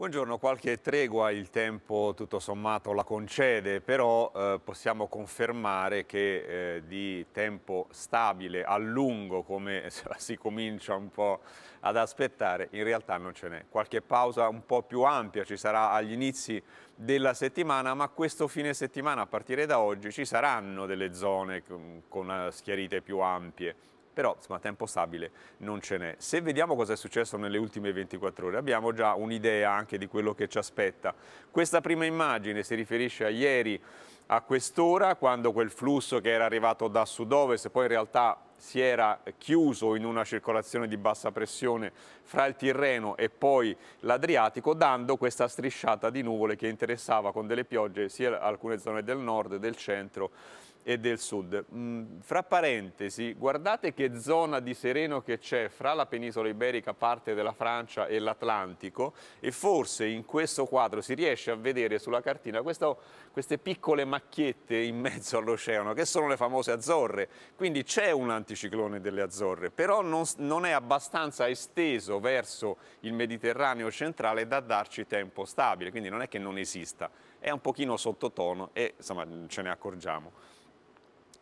Buongiorno, qualche tregua il tempo tutto sommato la concede, però eh, possiamo confermare che eh, di tempo stabile a lungo, come si comincia un po' ad aspettare, in realtà non ce n'è. Qualche pausa un po' più ampia ci sarà agli inizi della settimana, ma questo fine settimana a partire da oggi ci saranno delle zone mm, con, con eh, schiarite più ampie però insomma, tempo stabile non ce n'è. Se vediamo cosa è successo nelle ultime 24 ore, abbiamo già un'idea anche di quello che ci aspetta. Questa prima immagine si riferisce a ieri a quest'ora, quando quel flusso che era arrivato da sud-ovest, poi in realtà si era chiuso in una circolazione di bassa pressione fra il Tirreno e poi l'Adriatico, dando questa strisciata di nuvole che interessava con delle piogge sia alcune zone del nord, del centro e del sud. Mm, fra parentesi, guardate che zona di sereno che c'è fra la penisola iberica, parte della Francia e l'Atlantico e forse in questo quadro si riesce a vedere sulla cartina questo, queste piccole macchiette in mezzo all'oceano che sono le famose Azzorre, quindi c'è un'antichità l'anticiclone delle Azzorre, però non, non, è abbastanza esteso verso il Mediterraneo centrale da darci tempo stabile, quindi non è che non esista, è un pochino sottotono e insomma ce ne accorgiamo.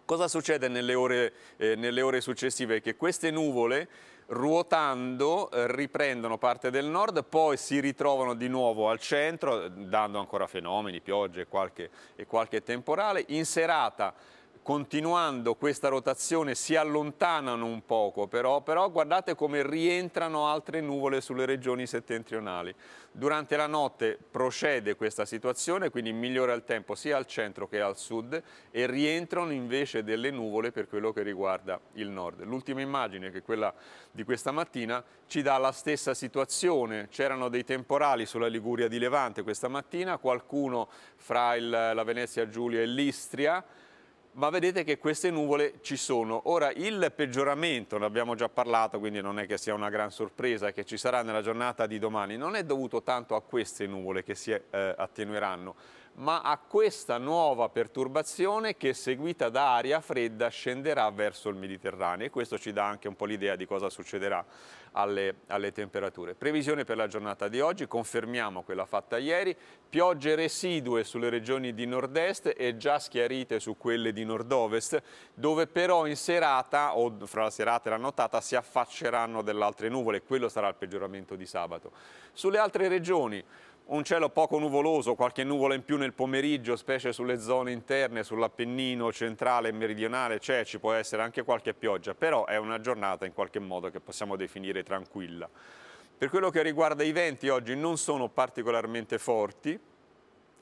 Cosa succede nelle ore, eh, nelle ore successive? Che queste nuvole ruotando eh, riprendono parte del nord, poi si ritrovano di nuovo al centro, eh, dando ancora fenomeni, piogge qualche, e qualche temporale. In serata continuando questa rotazione si allontanano un poco però, però guardate come rientrano altre nuvole sulle regioni settentrionali. Durante la notte procede questa situazione, quindi migliora il tempo sia al centro che al sud e rientrano invece delle nuvole per quello che riguarda il nord. L'ultima immagine, che è quella di questa mattina, ci dà la stessa situazione. C'erano dei temporali sulla Liguria di Levante questa mattina, qualcuno fra il, la Venezia Giulia e l'Istria, ma vedete che queste nuvole ci sono. Ora il peggioramento, ne abbiamo già parlato, quindi non è che sia una gran sorpresa che ci sarà nella giornata di domani, non è dovuto tanto a queste nuvole che si eh, attenueranno, ma a questa nuova perturbazione che seguita da aria fredda scenderà verso il Mediterraneo e questo ci dà anche un po' l'idea di cosa succederà alle, alle, temperature. Previsione per la giornata di oggi, confermiamo quella fatta ieri, piogge residue sulle regioni di nord-est e già schiarite su quelle di nord-ovest, dove però in serata o fra la serata e la nottata si affacceranno delle altre nuvole, quello sarà il peggioramento di sabato. Sulle altre regioni un cielo poco nuvoloso, qualche nuvola in più nel pomeriggio, specie sulle zone interne, sull'Appennino centrale e meridionale, c'è, ci può essere anche qualche pioggia, però è una giornata in qualche modo che possiamo definire tranquilla. Per quello che riguarda i venti oggi non sono particolarmente forti,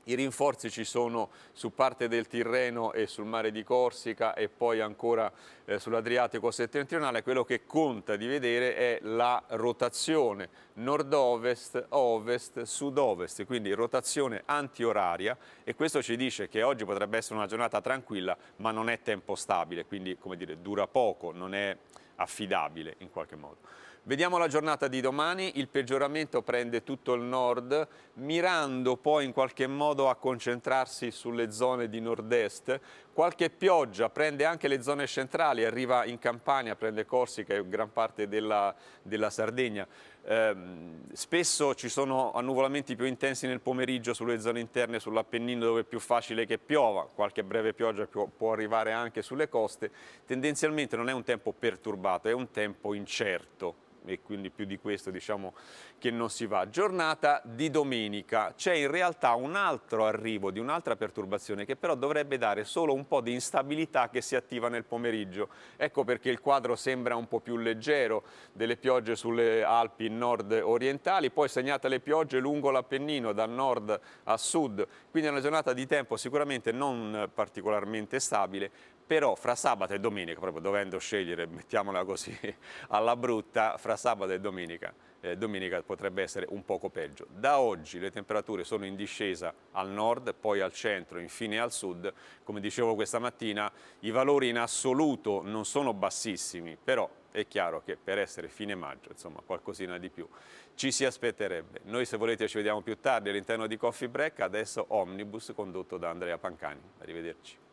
i rinforzi ci sono su parte del Tirreno e sul mare di Corsica e poi ancora eh, sull'Adriatico settentrionale. Quello che conta di vedere è la rotazione nord-ovest, ovest, sud-ovest, quindi rotazione anti-oraria e questo ci dice che oggi potrebbe essere una giornata tranquilla ma non è tempo stabile, quindi come dire, dura poco, non è affidabile in qualche modo. Vediamo la giornata di domani, il peggioramento prende tutto il nord, mirando poi in qualche modo a concentrarsi sulle zone di nord-est. Qualche pioggia prende anche le zone centrali, arriva in Campania, prende Corsica e gran parte della, della Sardegna. Eh, spesso ci sono annuvolamenti più intensi nel pomeriggio sulle zone interne, sull'Appennino dove è più facile che piova, qualche breve pioggia può, può arrivare anche sulle coste. Tendenzialmente non è un tempo perturbato, è un tempo incerto e quindi più di questo diciamo che non si va. Giornata di domenica, c'è in realtà un altro arrivo di un'altra perturbazione che però dovrebbe dare solo un po' di instabilità che si attiva nel pomeriggio. Ecco perché il quadro sembra un po' più leggero delle piogge sulle Alpi nord orientali, poi segnate le piogge lungo l'Appennino da nord a sud, quindi è una giornata di tempo sicuramente non particolarmente stabile, però fra sabato e domenica, proprio dovendo scegliere, mettiamola così, alla brutta, fra sabato e domenica, eh, domenica potrebbe essere un poco peggio. Da oggi le temperature sono in discesa al nord, poi al centro, infine al sud. Come dicevo questa mattina, i valori in assoluto non sono bassissimi, però è chiaro che per essere fine maggio, insomma, qualcosina di più, ci si aspetterebbe. Noi se volete ci vediamo più tardi all'interno di Coffee Break, adesso Omnibus condotto da Andrea Pancani. Arrivederci.